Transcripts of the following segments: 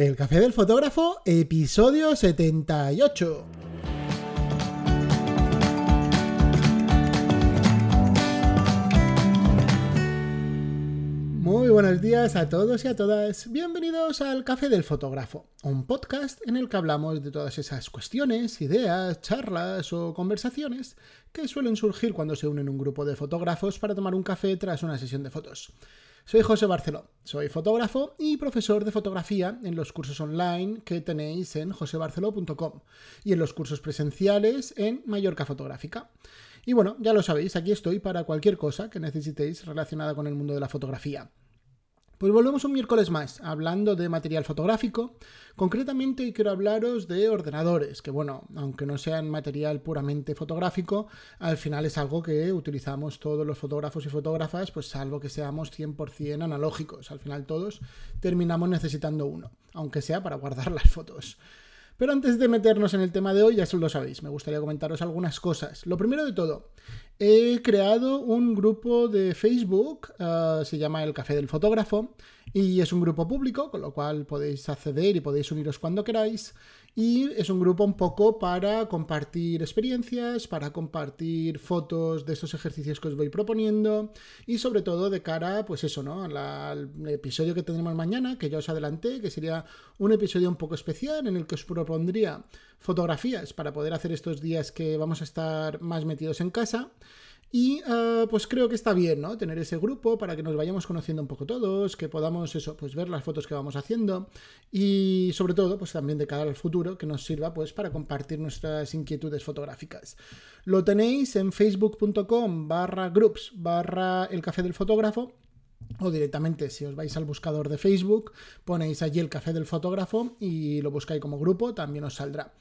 El Café del Fotógrafo, episodio 78. Muy buenos días a todos y a todas. Bienvenidos al Café del Fotógrafo, un podcast en el que hablamos de todas esas cuestiones, ideas, charlas o conversaciones que suelen surgir cuando se unen un grupo de fotógrafos para tomar un café tras una sesión de fotos. Soy José Barceló, soy fotógrafo y profesor de fotografía en los cursos online que tenéis en josebarceló.com y en los cursos presenciales en Mallorca Fotográfica. Y bueno, ya lo sabéis, aquí estoy para cualquier cosa que necesitéis relacionada con el mundo de la fotografía. Pues volvemos un miércoles más, hablando de material fotográfico. Concretamente hoy quiero hablaros de ordenadores, que bueno, aunque no sean material puramente fotográfico, al final es algo que utilizamos todos los fotógrafos y fotógrafas, pues salvo que seamos 100% analógicos. Al final todos terminamos necesitando uno, aunque sea para guardar las fotos. Pero antes de meternos en el tema de hoy, ya lo sabéis, me gustaría comentaros algunas cosas. Lo primero de todo, he creado un grupo de Facebook, ah, se llama El Café del Fotógrafo, y es un grupo público, con lo cual podéis acceder y podéis uniros cuando queráis. Y es un grupo un poco para compartir experiencias, para compartir fotos de estos ejercicios que os voy proponiendo y sobre todo de cara, pues eso, ¿no? al episodio que tendremos mañana, que ya os adelanté, que sería un episodio un poco especial en el que os propondría fotografías para poder hacer estos días que vamos a estar más metidos en casa. Y eh, pues creo que está bien, ¿no? Tener ese grupo para que nos vayamos conociendo un poco todos, que podamos eso, pues ver las fotos que vamos haciendo y sobre todo, pues también de cara al futuro, que nos sirva pues para compartir nuestras inquietudes fotográficas. Lo tenéis en facebook.com barra groups barra el café del fotógrafo o directamente si os vais al buscador de Facebook, ponéis allí el café del fotógrafo y lo buscáis como grupo, también os saldrá.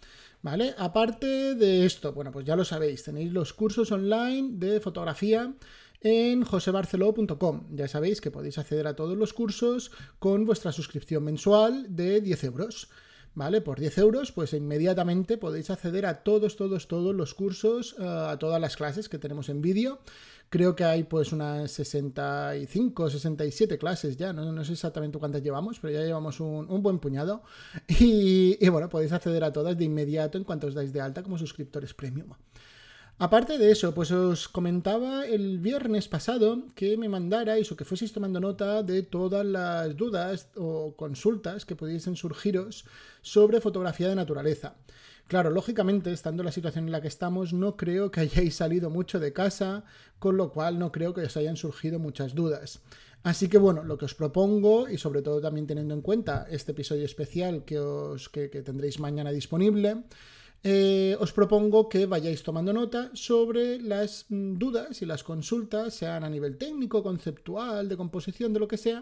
¿Vale? Aparte de esto, bueno, pues ya lo sabéis, tenéis los cursos online de fotografía en josebarceló.com. Ya sabéis que podéis acceder a todos los cursos con vuestra suscripción mensual de 10 euros. ¿Vale? Por 10 euros, pues inmediatamente podéis acceder a todos, todos, todos los cursos, eh, a todas las clases que tenemos en vídeo Creo que hay pues unas 65, 67 clases ya, no, sé exactamente cuántas llevamos, pero ya llevamos un, buen puñado. Y, y, bueno, podéis acceder a todas de inmediato en cuanto os dais de alta como suscriptores premium. Aparte de eso, pues os comentaba el viernes pasado que me mandarais o que fueseis tomando nota de todas las dudas o consultas que pudiesen surgiros sobre fotografía de naturaleza. Claro, lógicamente, estando la situación en la que estamos, no creo que hayáis salido mucho de casa, con lo cual no creo que os hayan surgido muchas dudas. Así que bueno, lo que os propongo, y sobre todo también teniendo en cuenta este episodio especial que, os, que tendréis mañana disponible, eh, os propongo que vayáis tomando nota sobre las mm, dudas y las consultas, sean a nivel técnico, conceptual, de composición, de lo que sea,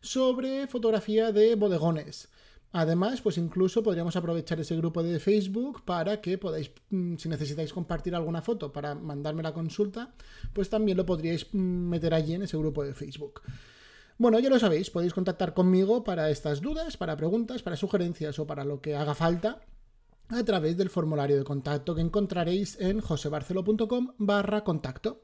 sobre fotografía de bodegones. Además, pues incluso podríamos aprovechar ese grupo de Facebook para que podáis, mm, si necesitáis compartir alguna foto para mandarme la consulta, pues también lo podríais mm, meter allí en ese grupo de Facebook. Bueno, ya lo sabéis, podéis contactar conmigo para estas dudas, para preguntas, para sugerencias o para lo que haga falta a través del formulario de contacto que encontraréis en josebarcelo.com barra contacto.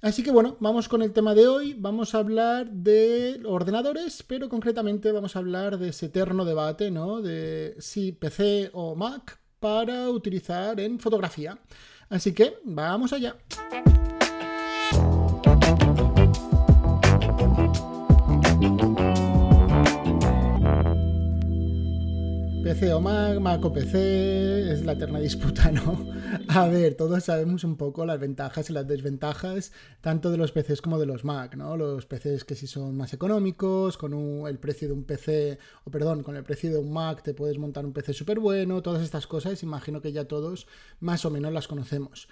Así que bueno, vamos con el tema de hoy. Vamos a hablar de ordenadores, pero concretamente vamos a hablar de ese eterno debate, ¿no? De si PC o Mac para utilizar en fotografía. Así que vamos allá. PC o Mac, Mac o PC, es la eterna disputa, ¿no? A ver, todos sabemos un poco las ventajas y las desventajas tanto de los PCs como de los Mac, ¿no? Los PCs que sí son más económicos, con el precio de un PC, o perdón, con el precio de un Mac te puedes montar un PC súper bueno, todas estas cosas, imagino que ya todos más o menos las conocemos.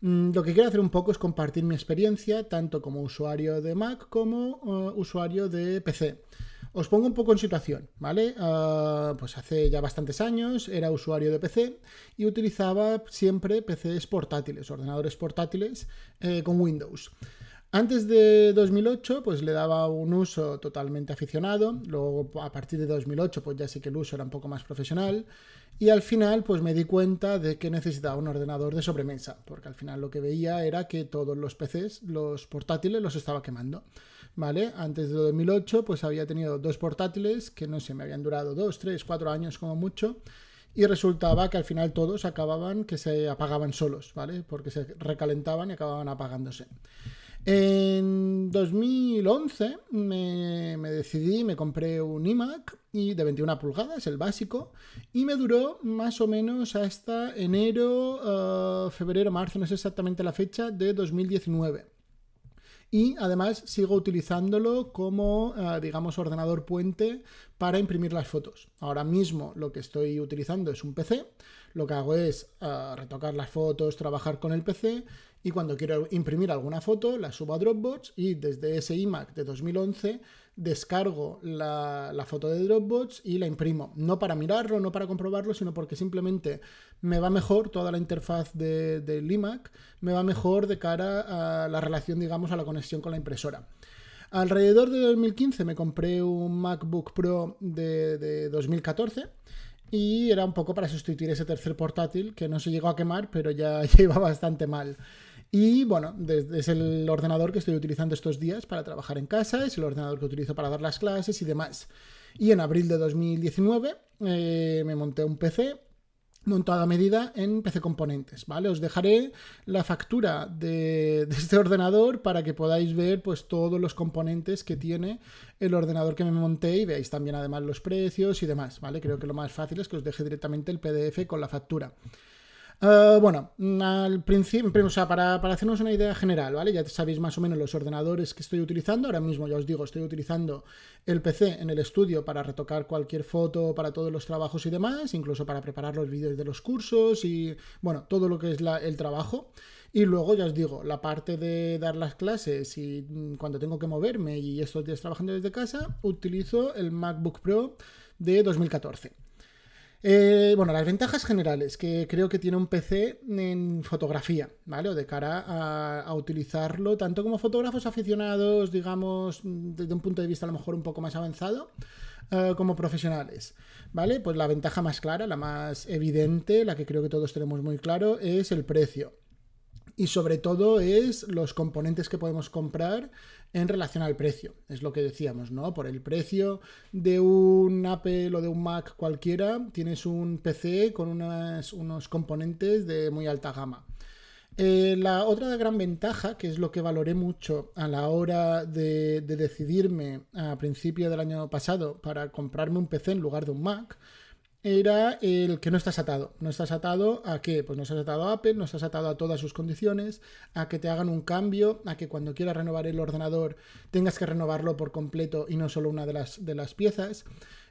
Mm, lo que quiero hacer un poco es compartir mi experiencia, tanto como usuario de Mac como uh, usuario de PC. Os pongo un poco en situación, ¿vale? Ah, pues hace ya bastantes años era usuario de PC y utilizaba siempre PCs portátiles, ordenadores portátiles eh, con Windows. Antes de 2008, pues le daba un uso totalmente aficionado. Luego, a partir de 2008, pues ya sé que el uso era un poco más profesional. Y al final, pues me di cuenta de que necesitaba un ordenador de sobremesa, porque al final lo que veía era que todos los PCs, los portátiles, los estaba quemando. Antes de 2008 pues había tenido dos portátiles que no sé, me habían durado dos, tres, cuatro años como mucho y resultaba que al final todos acababan que se apagaban solos, ¿vale? Porque se recalentaban y acababan apagándose. En 2011 me, decidí, me compré un iMac y de 21 pulgadas, el básico, y me duró más o menos hasta enero, eh, febrero, marzo, no sé exactamente la fecha, de 2019. Y además sigo utilizándolo como, eh, digamos, ordenador puente para imprimir las fotos. Ahora mismo lo que estoy utilizando es un PC. Lo que hago es eh, retocar las fotos, trabajar con el PC y cuando quiero imprimir alguna foto la subo a Dropbox y desde ese iMac de 2011 descargo la, foto de Dropbox y la imprimo. No para mirarlo, no para comprobarlo, sino porque simplemente me va mejor toda la interfaz del iMac, me va mejor de cara a la relación, digamos, a la conexión con la impresora. Alrededor de 2015 me compré un MacBook Pro de, 2014 y era un poco para sustituir ese tercer portátil que no se llegó a quemar, pero ya, ya iba bastante mal. Y bueno, es el ordenador que estoy utilizando estos días para trabajar en casa, es el ordenador que utilizo para dar las clases y demás. Y en abril de 2019 eh, me monté un PC montado a medida en PC Componentes, ¿vale? Os dejaré la factura de, este ordenador para que podáis ver pues todos los componentes que tiene el ordenador que me monté y veáis también además los precios y demás, ¿vale? Creo que lo más fácil es que os deje directamente el PDF con la factura. Eh, bueno, mm, al principio, o sea, para, hacernos una idea general, ¿vale? Ya sabéis más o menos los ordenadores que estoy utilizando. Ahora mismo, ya os digo, estoy utilizando el PC en el estudio para retocar cualquier foto para todos los trabajos y demás, incluso para preparar los vídeos de los cursos y, bueno, todo lo que es el trabajo. Y luego, ya os digo, la parte de dar las clases y mm, cuando tengo que moverme y estos días trabajando desde casa, utilizo el MacBook Pro de 2014. Eh, bueno, las ventajas generales que creo que tiene un PC en fotografía, ¿vale? O de cara a, utilizarlo tanto como fotógrafos aficionados, digamos, desde un punto de vista a lo mejor un poco más avanzado, eh, como profesionales, ¿vale? Pues la ventaja más clara, la más evidente, la que creo que todos tenemos muy claro, es el precio y sobre todo es los componentes que podemos comprar en relación al precio. Es lo que decíamos, ¿no? Por el precio de un Apple o de un Mac cualquiera, tienes un PC con unos componentes de muy alta gama. Eh, la otra gran ventaja, que es lo que valoré mucho a la hora de, de decidirme a principio del año pasado para comprarme un PC en lugar de un Mac, era el que no estás atado. ¿No estás atado a qué? Pues no estás atado a Apple, no estás atado a todas sus condiciones, a que te hagan un cambio, a que cuando quieras renovar el ordenador tengas que renovarlo por completo y no solo una de las, de las piezas.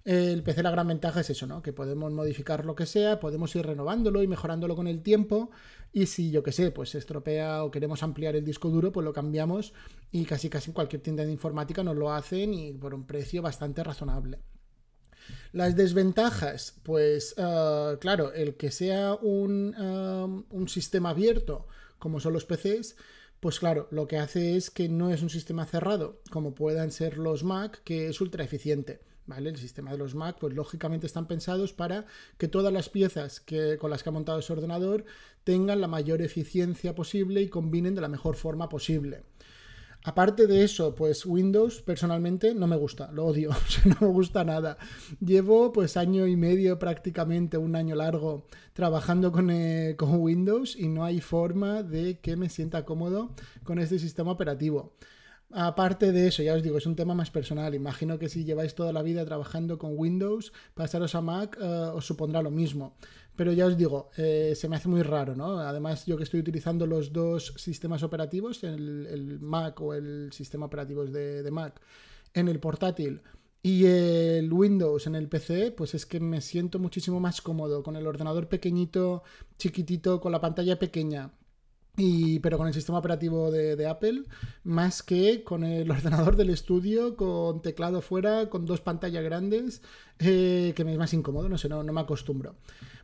El PC la gran ventaja es eso, ¿no? Que podemos modificar lo que sea, podemos ir renovándolo y mejorándolo con el tiempo y si yo que sé, pues se estropea o queremos ampliar el disco duro, pues lo cambiamos y casi casi en cualquier tienda de informática nos lo hacen y por un precio bastante razonable. Las desventajas, pues eh, claro, el que sea em, un, sistema abierto, como son los PCs, pues claro, lo que hace es que no es un sistema cerrado, como puedan ser los Mac, que es ultra eficiente. ¿Vale? El sistema de los Mac, pues lógicamente están pensados para que todas las piezas que, con las que ha montado ese ordenador tengan la mayor eficiencia posible y combinen de la mejor forma posible. Aparte de eso, pues Windows personalmente no me gusta, lo odio, no me gusta nada. Llevo pues año y medio prácticamente, un año largo, trabajando con, eh, con Windows y no hay forma de que me sienta cómodo con este sistema operativo. Aparte de eso, ya os digo, es un tema más personal. Imagino que si lleváis toda la vida trabajando con Windows, pasaros a Mac eh, os supondrá lo mismo pero ya os digo, eh, se me hace muy raro, ¿no? Además, yo que estoy utilizando los dos sistemas operativos, el, el Mac o el sistema operativo de, de, Mac, en el portátil y el Windows en el PC, pues es que me siento muchísimo más cómodo con el ordenador pequeñito, chiquitito, con la pantalla pequeña pero con el sistema operativo de, Apple, más que con el ordenador del estudio, con teclado fuera, con dos pantallas grandes, eh, que me es más incómodo, no sé, no, me acostumbro.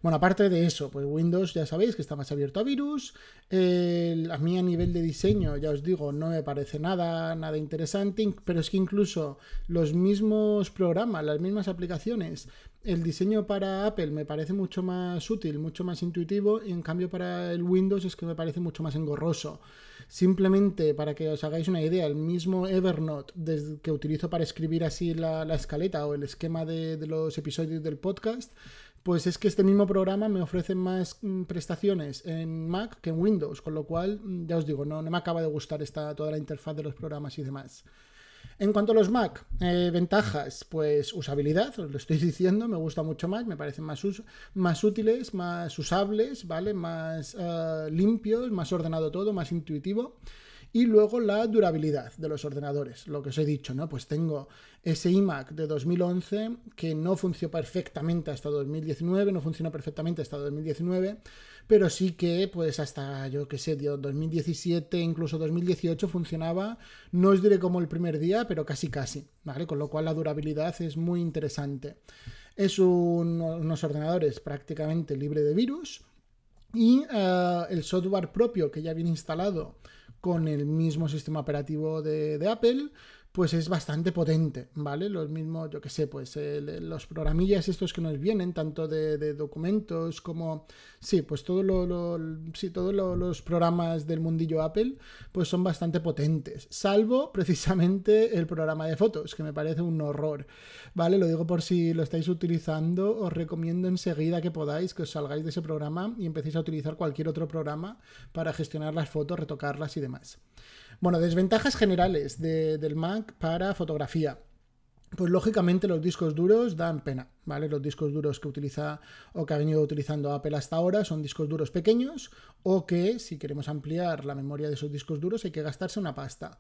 Bueno, aparte de eso, pues Windows ya sabéis que está más abierto a virus, a mí a nivel de diseño, ya os digo, no me parece nada, nada interesante, pero es que incluso los mismos programas, las mismas aplicaciones, el diseño para Apple me parece mucho más útil, mucho más intuitivo, y en cambio para el Windows es que me parece mucho más engorroso. Simplemente para que os hagáis una idea, el mismo Evernote que utilizo para escribir así la, escaleta o el esquema de, los episodios del podcast, pues es que este mismo programa me ofrece más mm, prestaciones en Mac que en Windows, con lo cual, mm, ya os digo, no, no me acaba de gustar esta, toda la interfaz de los programas y demás. En cuanto a los Mac, eh, ventajas, pues usabilidad, os lo estoy diciendo, me gusta mucho más, me parecen más, más útiles, más usables, ¿vale? Más eh, limpios, más ordenado todo, más intuitivo. Y luego la durabilidad de los ordenadores, lo que os he dicho, ¿no? Pues tengo ese iMac de 2011 que no funcionó perfectamente hasta 2019, no funcionó perfectamente hasta 2019, pero sí que pues hasta yo qué sé, 2017, incluso 2018 funcionaba, no os diré como el primer día, pero casi casi, ¿vale? Con lo cual la durabilidad es muy interesante. Es unos ordenadores prácticamente libre de virus y eh, el software propio que ya viene instalado con el mismo sistema operativo de, Apple, pues es bastante potente, ¿vale? Los mismos, yo que sé, pues los programillas estos que nos vienen, tanto de, documentos como, sí, pues todo lo, todos los programas del mundillo Apple, pues son bastante potentes, salvo precisamente el programa de fotos, que me parece un horror, ¿vale? Lo digo por si lo estáis utilizando, os recomiendo enseguida que podáis, que os salgáis de ese programa y empecéis a utilizar cualquier otro programa para gestionar las fotos, retocarlas y demás. Bueno, desventajas generales del Mac para fotografía. Pues lógicamente los discos duros dan pena, ¿vale? Los discos duros que utiliza o que ha venido utilizando Apple hasta ahora son discos duros pequeños o que si queremos ampliar la memoria de esos discos duros hay que gastarse una pasta.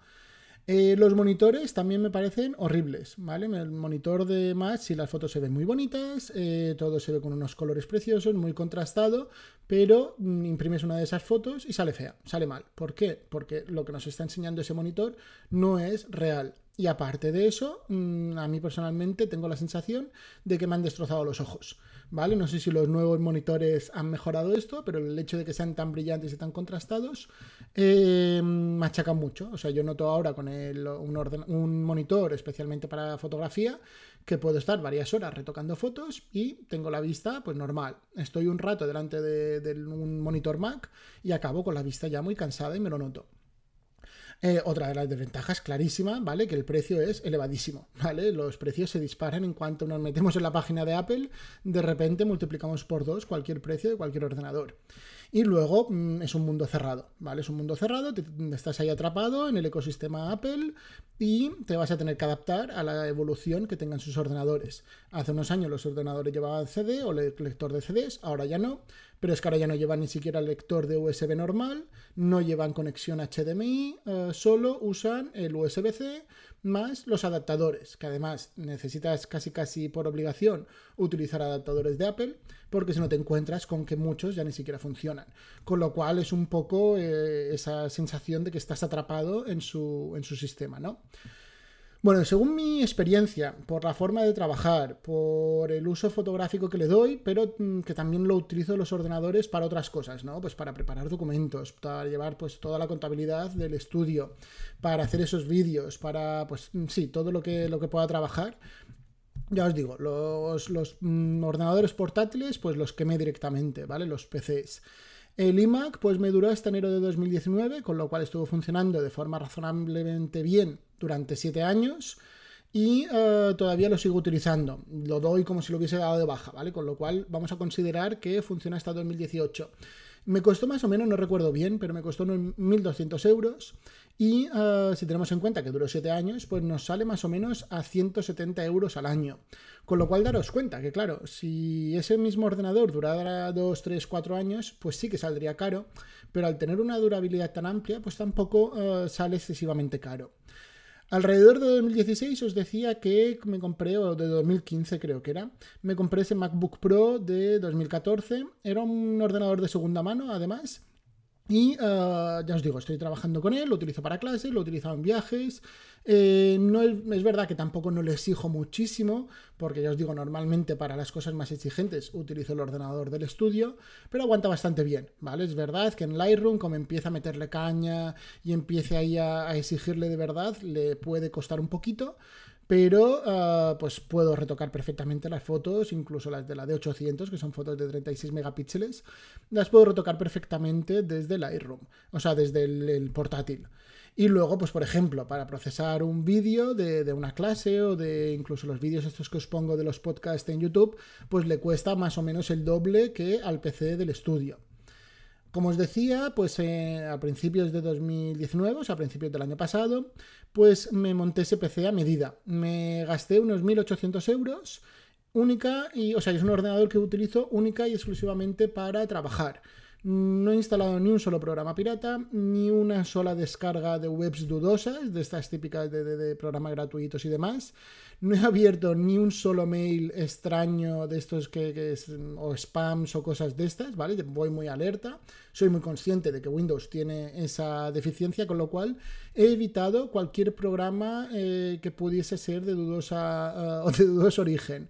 Eh, los monitores también me parecen horribles, ¿vale? El monitor de Match, y las fotos se ven muy bonitas, eh, todo se ve con unos colores preciosos, muy contrastado, pero mm, imprimes una de esas fotos y sale fea, sale mal. ¿Por qué? Porque lo que nos está enseñando ese monitor no es real. Y aparte de eso, mm, a mí personalmente tengo la sensación de que me han destrozado los ojos. ¿vale? No sé si los nuevos monitores han mejorado esto, pero el hecho de que sean tan brillantes y tan contrastados me eh, machaca mucho. O sea, yo noto ahora con un, orden, un monitor especialmente para fotografía que puedo estar varias horas retocando fotos y tengo la vista pues normal. Estoy un rato delante de un monitor Mac y acabo con la vista ya muy cansada y me lo noto. Eh, otra de las desventajas clarísima, ¿vale? Que el precio es elevadísimo, ¿vale? Los precios se disparan en cuanto nos metemos en la página de Apple, de repente multiplicamos por dos cualquier precio de cualquier ordenador. Y luego mm, es un mundo cerrado, ¿vale? Es un mundo cerrado, estás ahí atrapado en el ecosistema Apple y te vas a tener que adaptar a la evolución que tengan sus ordenadores. Hace unos años los ordenadores llevaban CD o lector de CDs, ahora ya no pero es que ahora ya no llevan ni siquiera el lector de USB normal, no llevan conexión HDMI, eh, solo usan el USB-C más los adaptadores, que además necesitas casi casi por obligación utilizar adaptadores de Apple, porque si no te encuentras con que muchos ya ni siquiera funcionan. Con lo cual es un poco eh, esa sensación de que estás atrapado en su, en su sistema, ¿no? Bueno, según mi experiencia, por la forma de trabajar, por el uso fotográfico que le doy, pero mm, que también lo utilizo los ordenadores para otras cosas, ¿no? Pues para preparar documentos, para llevar pues toda la contabilidad del estudio, para hacer esos vídeos, para pues mm, sí, todo lo que, lo que pueda trabajar, ya os digo, los, los, mm, ordenadores portátiles, pues los quemé directamente, ¿vale? Los PCs. El iMac pues me duró hasta enero de 2019, con lo cual estuvo funcionando de forma razonablemente bien durante 7 años y eh, todavía lo sigo utilizando. Lo doy como si lo hubiese dado de baja, ¿vale? Con lo cual vamos a considerar que funciona hasta 2018. Me costó más o menos, no recuerdo bien, pero me costó unos 1.200 euros. Y eh, si tenemos en cuenta que duró 7 años, pues nos sale más o menos a 170 euros al año. Con lo cual daros cuenta que, claro, si ese mismo ordenador durara 2, 3, 4 años, pues sí que saldría caro, pero al tener una durabilidad tan amplia, pues tampoco eh, sale excesivamente caro. Alrededor de 2016 os decía que me compré, o de 2015 creo que era, me compré ese MacBook Pro de 2014. Era un ordenador de segunda mano, además, y ah, ya os digo, estoy trabajando con él, lo utilizo para clases, lo he utilizado en viajes. Eh, no es, verdad que tampoco no le exijo muchísimo, porque ya os digo, normalmente para las cosas más exigentes utilizo el ordenador del estudio, pero aguanta bastante bien, ¿vale? Es verdad que en Lightroom, como empieza a meterle caña y empiece ahí a exigirle de verdad, le puede costar un poquito, pero ah, pues puedo retocar perfectamente las fotos, incluso las de la D800, que son fotos de 36 megapíxeles, las puedo retocar perfectamente desde Lightroom, o sea, desde el, portátil. Y luego, pues por ejemplo, para procesar un vídeo de, de, una clase o de incluso los vídeos estos que os pongo de los podcasts en YouTube, pues le cuesta más o menos el doble que al PC del estudio. Como os decía, pues eh, a principios de 2019, o sea, a principios del año pasado, pues me monté ese PC a medida. Me gasté unos 1.800 euros única y, o sea, es un ordenador que utilizo única y exclusivamente para trabajar. No he instalado ni un solo programa pirata, ni una sola descarga de webs dudosas, de estas típicas de, programas gratuitos y demás. No he abierto ni un solo mail extraño de estos que, mm, o spams o cosas de estas, ¿vale? Voy muy alerta, soy muy consciente de que Windows tiene esa deficiencia, con lo cual he evitado cualquier programa eh, que pudiese ser de dudosa eh, o de dudoso origen.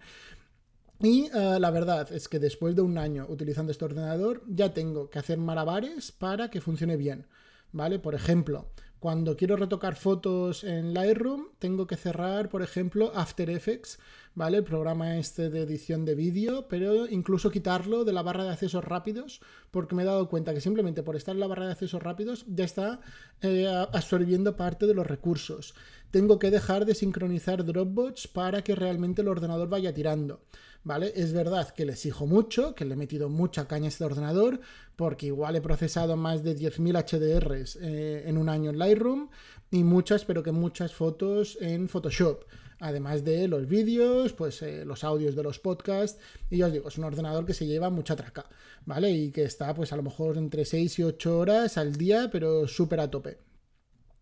Y eh, la verdad es que después de un año utilizando este ordenador ya tengo que hacer malabares para que funcione bien. ¿Vale? Por ejemplo, cuando quiero retocar fotos en Lightroom, tengo que cerrar, por ejemplo, After Effects, ¿vale? El programa este de edición de vídeo, pero incluso quitarlo de la barra de accesos rápidos, porque me he dado cuenta que simplemente por estar en la barra de accesos rápidos ya está eh, absorbiendo parte de los recursos. Tengo que dejar de sincronizar Dropbox para que realmente el ordenador vaya tirando. ¿vale? Es verdad que le exijo mucho, que le he metido mucha caña a este ordenador, porque igual he procesado más de 10.000 HDRs eh, en un año en Lightroom y muchas, pero que muchas fotos en Photoshop. Además de los vídeos, pues eh, los audios de los podcasts. Y ya os digo, es un ordenador que se lleva mucha traca, ¿vale? Y que está pues a lo mejor entre 6 y 8 horas al día, pero súper a tope.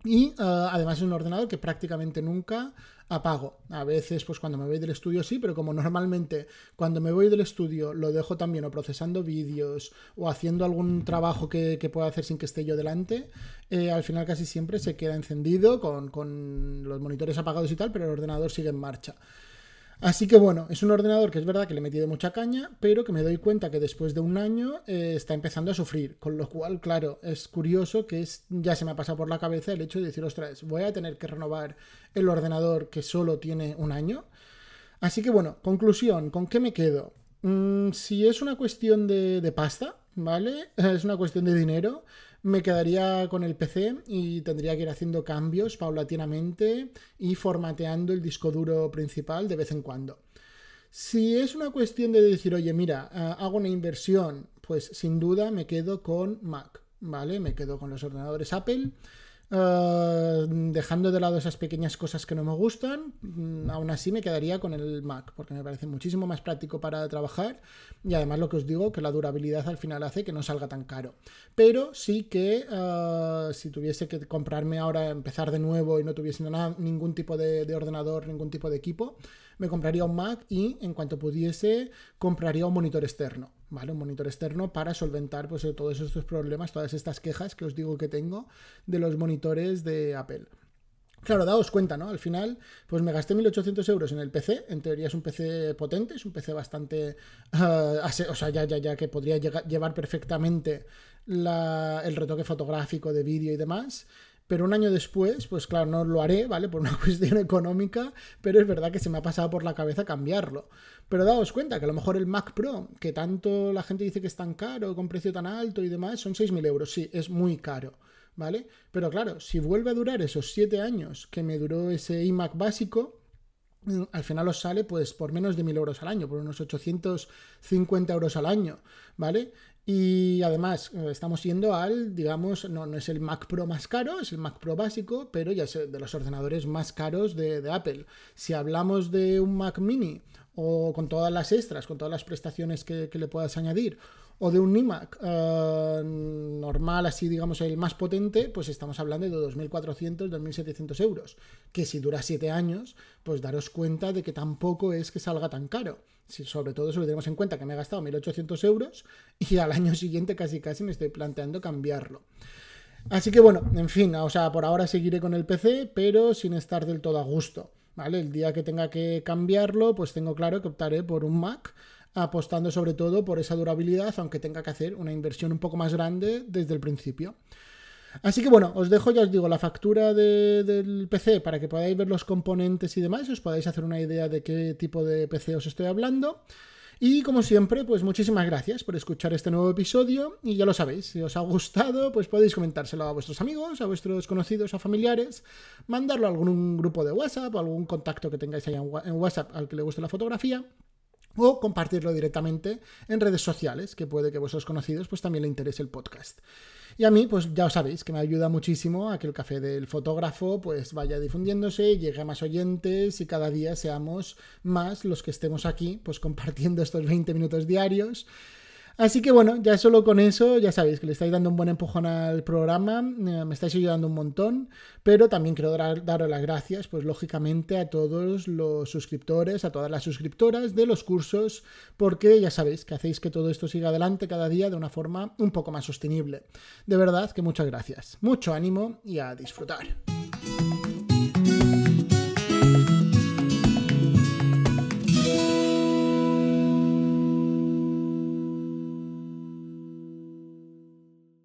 Y eh, además es un ordenador que prácticamente nunca apago. A veces, pues cuando me voy del estudio sí, pero como normalmente cuando me voy del estudio lo dejo también o procesando vídeos o haciendo algún trabajo que, que pueda hacer sin que esté yo delante, eh, al final casi siempre se queda encendido con, con los monitores apagados y tal, pero el ordenador sigue en marcha. Así que bueno, es un ordenador que es verdad que le he metido mucha caña, pero que me doy cuenta que después de un año eh, está empezando a sufrir. Con lo cual, claro, es curioso que es, ya se me ha pasado por la cabeza el hecho de decir, ostras, voy a tener que renovar el ordenador que solo tiene un año. Así que bueno, conclusión, ¿con qué me quedo? Mm, si es una cuestión de, de pasta, ¿vale? Es una cuestión de dinero me quedaría con el PC y tendría que ir haciendo cambios paulatinamente y formateando el disco duro principal de vez en cuando. Si es una cuestión de decir, oye, mira, eh, hago una inversión, pues sin duda me quedo con Mac, ¿vale? Me quedo con los ordenadores Apple eh, dejando de lado esas pequeñas cosas que no me gustan, mm, aún así me quedaría con el Mac, porque me parece muchísimo más práctico para trabajar y además lo que os digo, que la durabilidad al final hace que no salga tan caro. Pero sí que eh, si tuviese que comprarme ahora, empezar de nuevo y no tuviese nada, ningún tipo de ordenador, ningún tipo de equipo, me compraría un Mac y en cuanto pudiese compraría un monitor externo, ¿vale? Un monitor externo para solventar pues, todos estos problemas, todas estas quejas que os digo que tengo de los monitores de Apple. Claro, daos cuenta, ¿no? Al final, pues me gasté 1.800 euros en el PC. En teoría es un PC potente, es un PC bastante... Eh, o sea, ya, ya, ya que podría llevar perfectamente el retoque fotográfico de vídeo y demás pero un año después, pues claro, no lo haré, ¿vale? Por una cuestión económica, pero es verdad que se me ha pasado por la cabeza cambiarlo. Pero daos cuenta que a lo mejor el Mac Pro, que tanto la gente dice que es tan caro, con precio tan alto y demás, son 6.000 euros, sí, es muy caro. ¿Vale? Pero claro, si vuelve a durar esos 7 años que me duró ese iMac básico, mm, al final os sale pues por menos de 1.000 euros al año, por unos 850 euros al año, ¿vale? Y además, eh, estamos yendo al, digamos, no, es el Mac Pro más caro, es el Mac Pro básico, pero ya es eh, de los ordenadores más caros de, Apple. Si hablamos de un Mac mini o con todas las extras, con todas las prestaciones que le puedas añadir, o de un iMac eh, normal, así digamos el más potente, pues estamos hablando de 2.400, 2.700 euros, que si dura 7 años, pues daros cuenta de que tampoco es que salga tan caro. Si sobre todo si tenemos en cuenta que me he gastado 1.800 euros y al año siguiente casi casi me estoy planteando cambiarlo. Así que bueno, en fin, o sea, por ahora seguiré con el PC, pero sin estar del todo a gusto. ¿Vale? El día que tenga que cambiarlo, pues tengo claro que optaré por un Mac apostando sobre todo por esa durabilidad, aunque tenga que hacer una inversión un poco más grande desde el principio. Así que bueno, os dejo, ya os digo, la factura del PC para que podáis ver los componentes y demás, os podáis hacer una idea de qué tipo de PC os estoy hablando. Y como siempre, pues muchísimas gracias por escuchar este nuevo episodio y ya lo sabéis, si os ha gustado, pues podéis comentárselo a vuestros amigos, a vuestros conocidos, a familiares, mandarlo a algún grupo de WhatsApp o algún contacto que tengáis ahí en WhatsApp al que le guste la fotografía o compartirlo directamente en redes sociales, que puede que vuestros conocidos pues también le interese el podcast. Y a mí, pues ya os sabéis que me ayuda muchísimo a que el café del fotógrafo pues vaya difundiéndose, llegue a más oyentes y cada día seamos más los que estemos aquí pues compartiendo estos 20 minutos diarios Así que bueno, ya solo con eso, ya sabéis que le estáis dando un buen empujón al programa, eh, me estáis ayudando un montón, pero también quiero daros las gracias, pues lógicamente a todos los suscriptores, a todas las suscriptoras de los cursos, porque ya sabéis que hacéis que todo esto siga adelante cada día de una forma un poco más sostenible. De verdad que muchas gracias, mucho ánimo y a disfrutar.